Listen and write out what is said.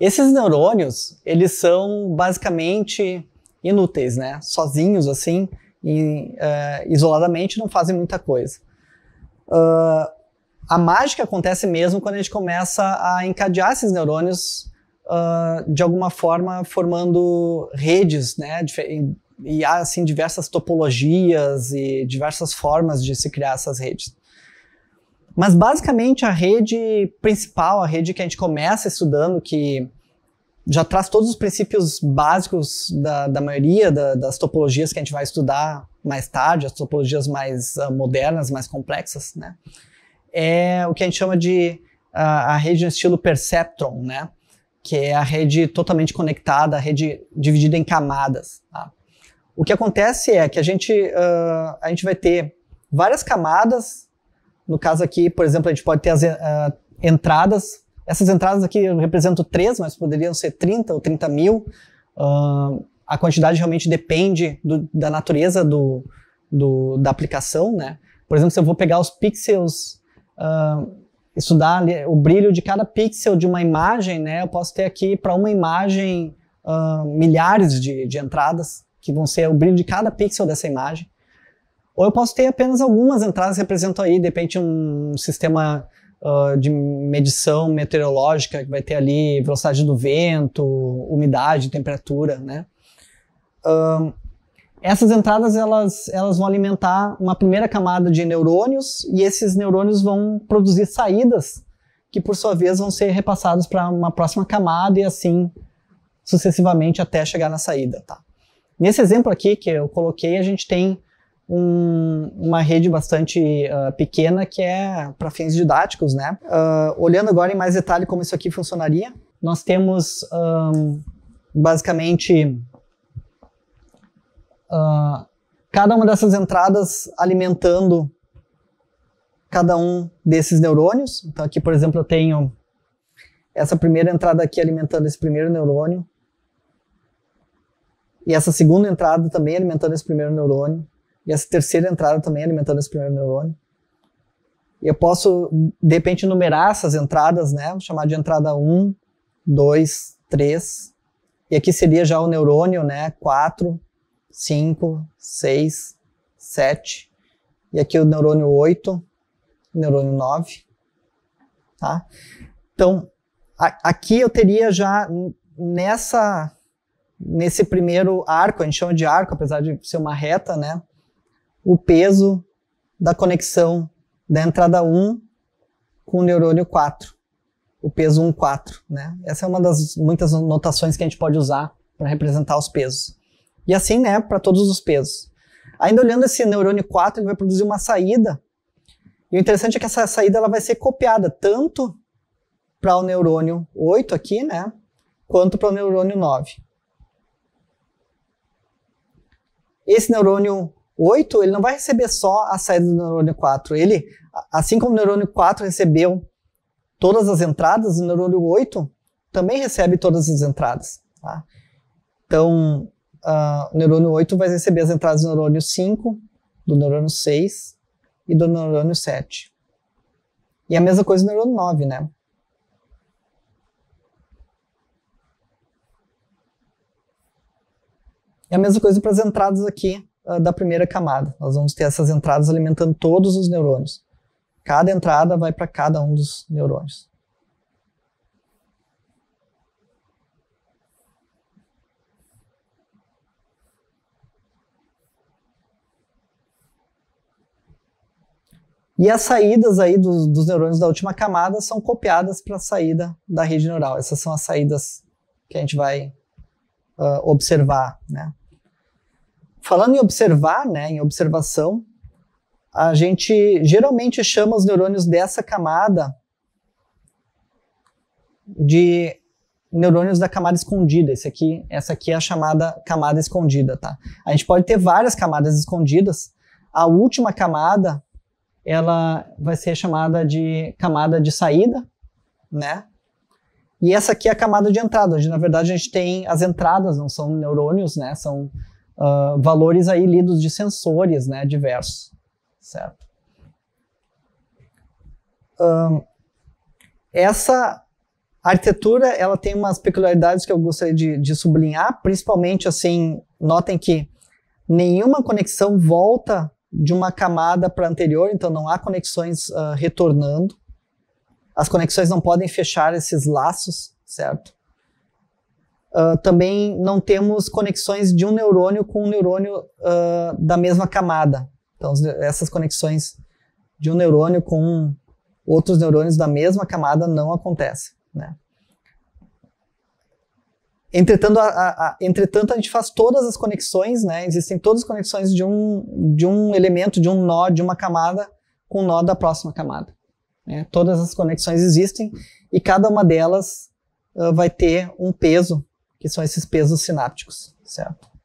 Esses neurônios, eles são basicamente inúteis, né? Sozinhos, assim, e, uh, isoladamente, não fazem muita coisa. Uh, a mágica acontece mesmo quando a gente começa a encadear esses neurônios uh, de alguma forma, formando redes, né? E há, assim, diversas topologias e diversas formas de se criar essas redes. Mas basicamente a rede principal, a rede que a gente começa estudando, que já traz todos os princípios básicos da, da maioria da, das topologias que a gente vai estudar mais tarde, as topologias mais uh, modernas, mais complexas, né? É o que a gente chama de uh, a rede no estilo perceptron, né? Que é a rede totalmente conectada, a rede dividida em camadas. Tá? O que acontece é que a gente, uh, a gente vai ter várias camadas no caso aqui, por exemplo, a gente pode ter as uh, entradas. Essas entradas aqui eu represento três, mas poderiam ser 30 ou 30 mil. Uh, a quantidade realmente depende do, da natureza do, do, da aplicação, né? Por exemplo, se eu vou pegar os pixels, uh, estudar o brilho de cada pixel de uma imagem, né? Eu posso ter aqui para uma imagem uh, milhares de, de entradas, que vão ser o brilho de cada pixel dessa imagem. Ou eu posso ter apenas algumas entradas que representam aí, de repente, um sistema uh, de medição meteorológica que vai ter ali velocidade do vento, umidade, temperatura, né? Uh, essas entradas elas, elas vão alimentar uma primeira camada de neurônios e esses neurônios vão produzir saídas que por sua vez vão ser repassados para uma próxima camada e assim sucessivamente até chegar na saída, tá? Nesse exemplo aqui que eu coloquei, a gente tem um, uma rede bastante uh, pequena que é para fins didáticos, né? Uh, olhando agora em mais detalhe como isso aqui funcionaria, nós temos um, basicamente uh, cada uma dessas entradas alimentando cada um desses neurônios. Então aqui, por exemplo, eu tenho essa primeira entrada aqui alimentando esse primeiro neurônio. E essa segunda entrada também alimentando esse primeiro neurônio e essa terceira entrada também alimentando esse primeiro neurônio. E eu posso, de repente, numerar essas entradas, né? Vou chamar de entrada 1, 2, 3. E aqui seria já o neurônio, né? 4, 5, 6, 7. E aqui o neurônio 8, neurônio 9. Tá? Então, a, aqui eu teria já nessa nesse primeiro arco, a gente chama de arco, apesar de ser uma reta, né? o peso da conexão da entrada 1 com o neurônio 4, o peso 1, 4. Né? Essa é uma das muitas notações que a gente pode usar para representar os pesos. E assim, né, para todos os pesos. Ainda olhando esse neurônio 4, ele vai produzir uma saída. E o interessante é que essa saída ela vai ser copiada tanto para o neurônio 8 aqui, né, quanto para o neurônio 9. Esse neurônio 8, ele não vai receber só a saída do neurônio 4. Ele, assim como o neurônio 4 recebeu todas as entradas, o neurônio 8 também recebe todas as entradas. Tá? Então, uh, o neurônio 8 vai receber as entradas do neurônio 5, do neurônio 6 e do neurônio 7. E a mesma coisa no neurônio 9, né? E a mesma coisa para as entradas aqui ah, da primeira camada. Nós vamos ter essas entradas alimentando todos os neurônios. Cada entrada vai para cada um dos neurônios. E as saídas aí dos, dos, neurônios da última camada são copiadas para a saída da rede neural. Essas são as saídas que a gente vai uh, observar, né? Falando em observar, né, em observação, a gente geralmente chama os neurônios dessa camada de neurônios da camada escondida. Esse aqui, essa aqui é a chamada camada escondida, tá? A gente pode ter várias camadas escondidas. A última camada, ela vai ser chamada de camada de saída, né? E essa aqui é a camada de entrada, onde na verdade a gente tem as entradas, não são neurônios, né? São uh, valores aí lidos de sensores né, diversos, certo? Um, essa arquitetura ela tem umas peculiaridades que eu gostaria de, de sublinhar, principalmente assim, notem que nenhuma conexão volta de uma camada para a anterior, então não há conexões uh, retornando. As conexões não podem fechar esses laços, certo? uh, também não temos conexões de um neurônio com um neurônio uh, da mesma camada. Então, essas conexões de um neurônio com outros neurônios da mesma camada não acontecem. Né? Entretanto a, a, entretanto, a gente faz todas as conexões, né? existem todas as conexões de um, de um elemento, de um nó, de uma camada, com o nó da próxima camada. Né? Todas as conexões existem e cada uma delas uh, vai ter um peso que são esses pesos sinápticos, certo?